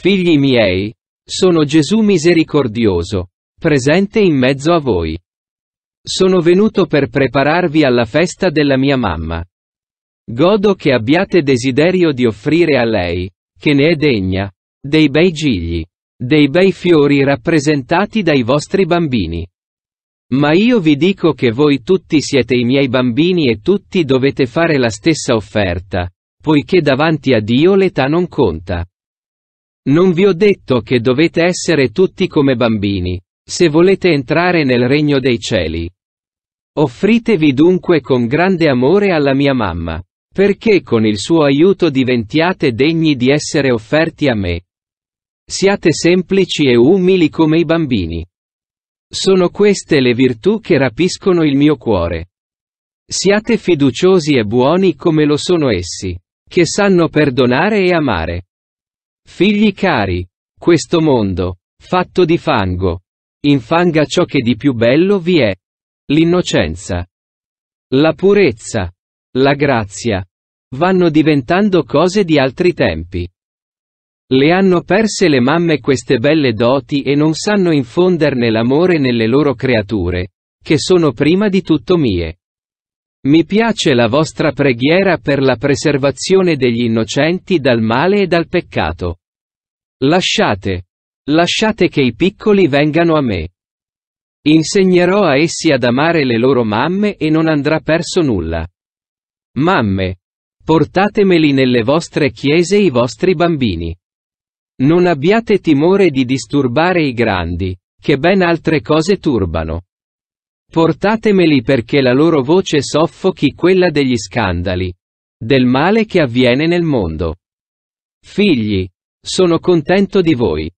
Figli miei, sono Gesù misericordioso, presente in mezzo a voi. Sono venuto per prepararvi alla festa della mia mamma. Godo che abbiate desiderio di offrire a lei, che ne è degna, dei bei gigli, dei bei fiori rappresentati dai vostri bambini. Ma io vi dico che voi tutti siete i miei bambini e tutti dovete fare la stessa offerta, poiché davanti a Dio l'età non conta. Non vi ho detto che dovete essere tutti come bambini, se volete entrare nel regno dei cieli. Offritevi dunque con grande amore alla mia mamma, perché con il suo aiuto diventiate degni di essere offerti a me. Siate semplici e umili come i bambini. Sono queste le virtù che rapiscono il mio cuore. Siate fiduciosi e buoni come lo sono essi, che sanno perdonare e amare. Figli cari, questo mondo, fatto di fango, infanga ciò che di più bello vi è, l'innocenza, la purezza, la grazia, vanno diventando cose di altri tempi. Le hanno perse le mamme queste belle doti e non sanno infonderne l'amore nelle loro creature, che sono prima di tutto mie. Mi piace la vostra preghiera per la preservazione degli innocenti dal male e dal peccato. Lasciate. Lasciate che i piccoli vengano a me. Insegnerò a essi ad amare le loro mamme e non andrà perso nulla. Mamme. Portatemeli nelle vostre chiese i vostri bambini. Non abbiate timore di disturbare i grandi, che ben altre cose turbano. Portatemeli perché la loro voce soffochi quella degli scandali. Del male che avviene nel mondo. Figli, sono contento di voi.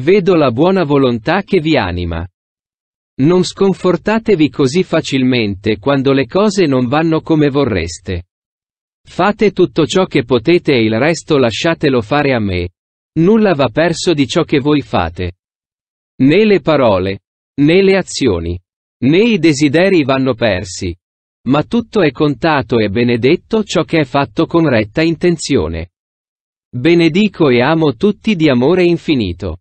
Vedo la buona volontà che vi anima. Non sconfortatevi così facilmente quando le cose non vanno come vorreste. Fate tutto ciò che potete e il resto lasciatelo fare a me. Nulla va perso di ciò che voi fate. Né le parole, né le azioni. Né i desideri vanno persi. Ma tutto è contato e benedetto ciò che è fatto con retta intenzione. Benedico e amo tutti di amore infinito.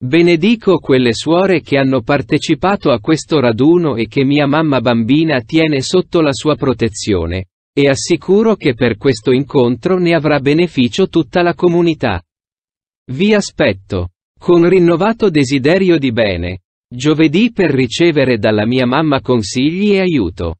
Benedico quelle suore che hanno partecipato a questo raduno e che mia mamma bambina tiene sotto la sua protezione, e assicuro che per questo incontro ne avrà beneficio tutta la comunità. Vi aspetto, con rinnovato desiderio di bene, Giovedì per ricevere dalla mia mamma consigli e aiuto.